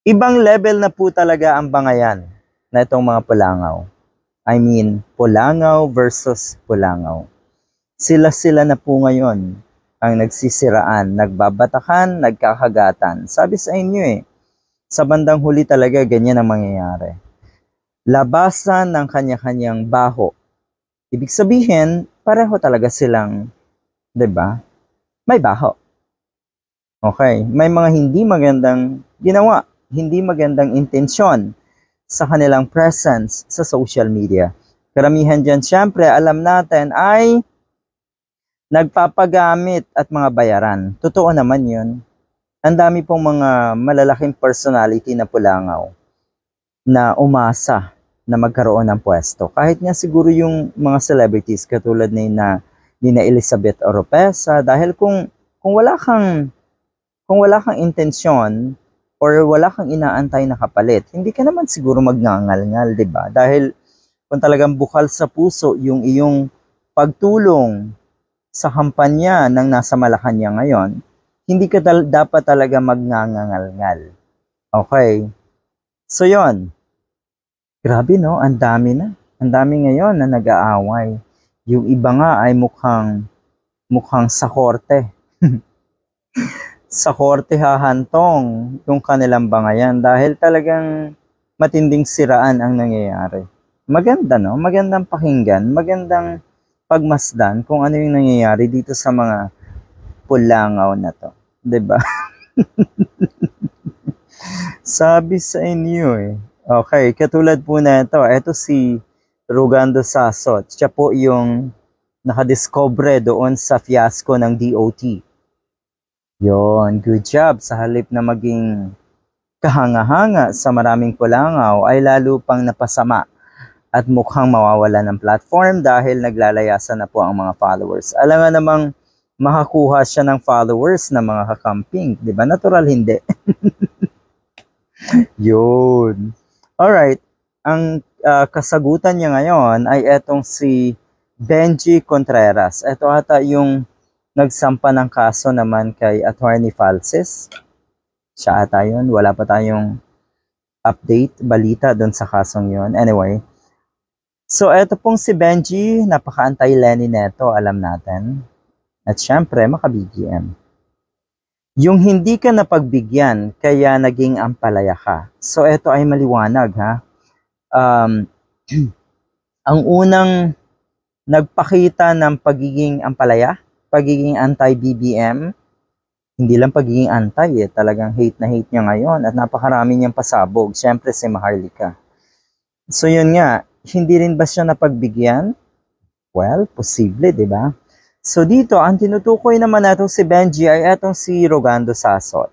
Ibang level na po talaga ang bangayan na itong mga pulangaw. I mean, pulangaw versus pulangaw. Sila-sila na po ngayon ang nagsisiraan, nagbabatakan, nagkakagatan. Sabi sa inyo eh, sa bandang huli talaga ganyan ang mangyayari. Labasan ng kanya-kanyang baho. Ibig sabihin, pareho talaga silang, 'di ba? May baho. Okay, may mga hindi magandang ginawa hindi magandang intensyon sa kanilang presence sa social media. Karamihan dyan, syempre, alam natin ay nagpapagamit at mga bayaran. Totoo naman yun. Ang dami pong mga malalaking personality na pulangaw na umasa na magkaroon ng pwesto. Kahit nga siguro yung mga celebrities katulad ni na ni na Elizabeth Oropesa dahil kung kung wala kang kung wala kang intensyon or wala kang inaantay na kapalit, hindi ka naman siguro magngangal-ngal, 'di ba? Dahil kung talagang bukal sa puso yung iyong pagtulong sa kampanya ng nasa Malacanang ngayon, hindi ka tal- dapat talaga magngangangal-ngal. Okay? So 'yon. Grabe no, ang dami na. Ang dami ngayon na nag-aaway. Yung iba nga ay mukhang mukhang sa korte. sa korte hahantong yung kanilang bangayan dahil talagang matinding siraan ang nangyayari. Maganda no? Magandang pakinggan, magandang pagmasdan kung ano yung nangyayari dito sa mga pulangaw na to. ba? Diba? Sabi sa inyo eh. Okay, katulad po na ito. Ito si Rogando Sasot. Siya po yung nakadiscover doon sa fiasco ng DOT. Yon, good job. Sa halip na maging kahanga-hanga sa maraming kulangaw ay lalo pang napasama at mukhang mawawala ng platform dahil naglalayasan na po ang mga followers. Alam nga namang makakuha siya ng followers na mga kakamping. ba diba? Natural hindi. Yun. Alright. Ang uh, kasagutan niya ngayon ay etong si Benji Contreras. Ito ata yung nagsampa ng kaso naman kay Attorney Falses. Siya ata yun. Wala pa tayong update, balita doon sa kasong yun. Anyway, so eto pong si Benji, napaka antay lenny neto, alam natin. At syempre, makabigyan. Yung hindi ka napagbigyan, kaya naging ampalaya ka. So eto ay maliwanag ha. Um, ang unang nagpakita ng pagiging ampalaya pagiging anti-BBM, hindi lang pagiging anti eh, talagang hate na hate niya ngayon at napakarami niyang pasabog, siyempre si Maharlika. So yun nga, hindi rin ba siya napagbigyan? Well, posible, di ba? So dito, ang tinutukoy naman natin si Benji ay etong si Rogando Sasot.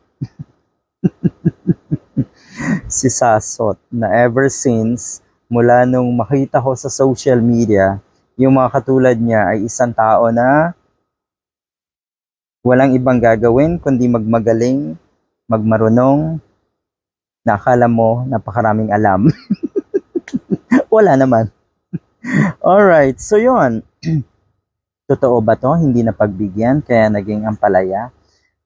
si Sasot na ever since mula nung makita ko sa social media, yung mga katulad niya ay isang tao na Walang ibang gagawin kundi magmagaling, magmarunong, nakala mo napakaraming alam. Wala naman. Alright, so yon Totoo ba to? Hindi na pagbigyan, kaya naging ampalaya,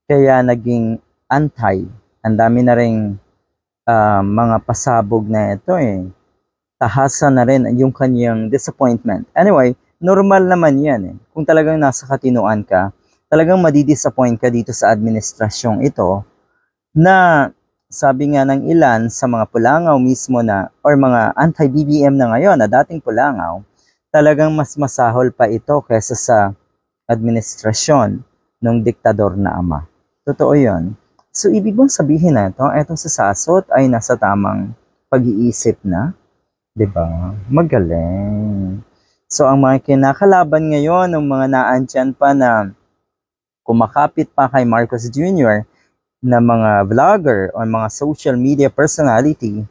kaya naging antay. Ang dami na rin uh, ah, mga pasabog na ito eh. Tahasa na rin yung kanyang disappointment. Anyway, normal naman yan eh. Kung talagang nasa katinuan ka, talagang madidisappoint ka dito sa administrasyong ito na sabi nga ng ilan sa mga pulangaw mismo na or mga anti-BBM na ngayon na dating pulangaw, talagang mas masahol pa ito kaysa sa administrasyon ng diktador na ama. Totoo yon. So ibig mong sabihin na ito, itong sasasot ay nasa tamang pag-iisip na? ba? Diba? Magaling. So ang mga kinakalaban ngayon ng mga naandyan pa na kumakapit pa kay Marcos Jr. na mga vlogger o mga social media personality,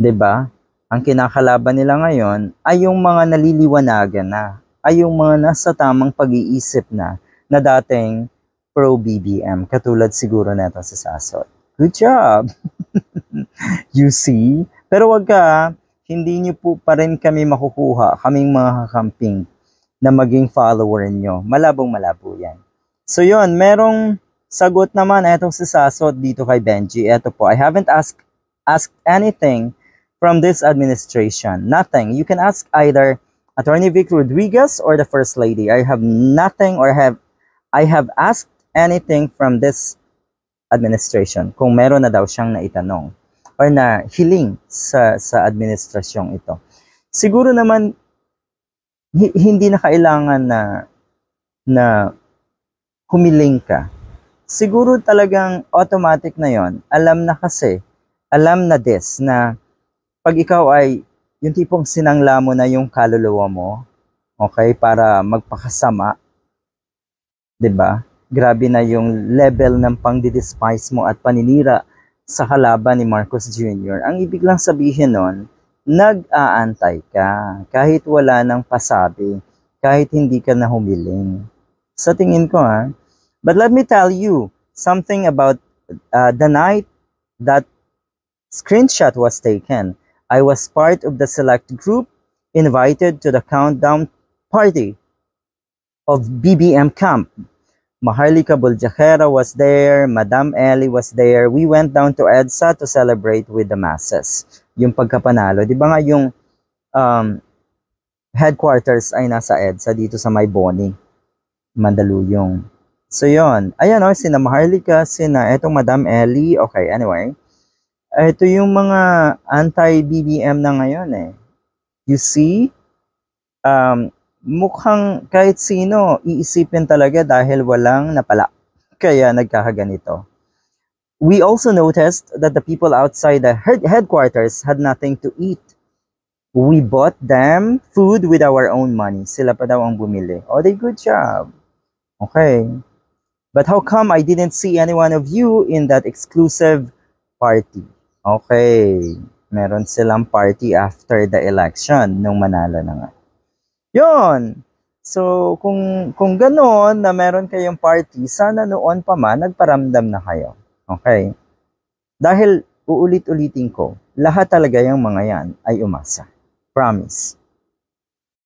'di ba? Ang kinakalaban nila ngayon ay yung mga naliliwanagan na, ay yung mga nasa tamang pag-iisip na na dating pro BBM katulad siguro nito si Sasol. Good job. you see? Pero wag ka, hindi niyo po pa rin kami makukuha, kaming mga kakamping na maging follower nyo. Malabong malabo yan. So yon merong sagot naman etong si Sasot dito kay Benji. Ito po, I haven't asked ask anything from this administration. Nothing. You can ask either Attorney Vic Rodriguez or the First Lady. I have nothing or have I have asked anything from this administration kung meron na daw siyang naitanong or na hiling sa sa administrasyong ito. Siguro naman hindi na kailangan na na humiling ka. Siguro talagang automatic na 'yon. Alam na kasi, alam na this na pag ikaw ay yung tipong sinangla mo na yung kaluluwa mo, okay, para magpakasama, 'di ba? Grabe na yung level ng pangdi-despise mo at paninira sa kalaban ni Marcos Jr. Ang ibig lang sabihin noon, nag-aantay ka kahit wala nang pasabi, kahit hindi ka na humiling. Sa tingin ko ha. But let me tell you something about uh, the night that screenshot was taken. I was part of the select group invited to the countdown party of BBM camp. Maharlika Buljakera was there, Madam Ellie was there. We went down to EDSA to celebrate with the masses yung pagkapanalo. Di ba nga yung um, headquarters ay nasa EDSA dito sa May Boni, Mandaluyong. So yon Ayan o, oh, sina Maharlika, sina etong Madam Ellie. Okay, anyway. Ito yung mga anti-BBM na ngayon eh. You see? Um, mukhang kahit sino iisipin talaga dahil walang napala. Kaya nagkakaganito. We also noticed that the people outside the headquarters had nothing to eat. We bought them food with our own money. Sila pa daw ang bumili. Oh, they good job. Okay. But how come I didn't see any one of you in that exclusive party? Okay. Meron silang party after the election nung manalo na nga. Yun! So, kung, kung ganoon na meron kayong party, sana noon pa man nagparamdam na kayo. Okay? Dahil uulit-ulitin ko, lahat talaga yung mga yan ay umasa. Promise.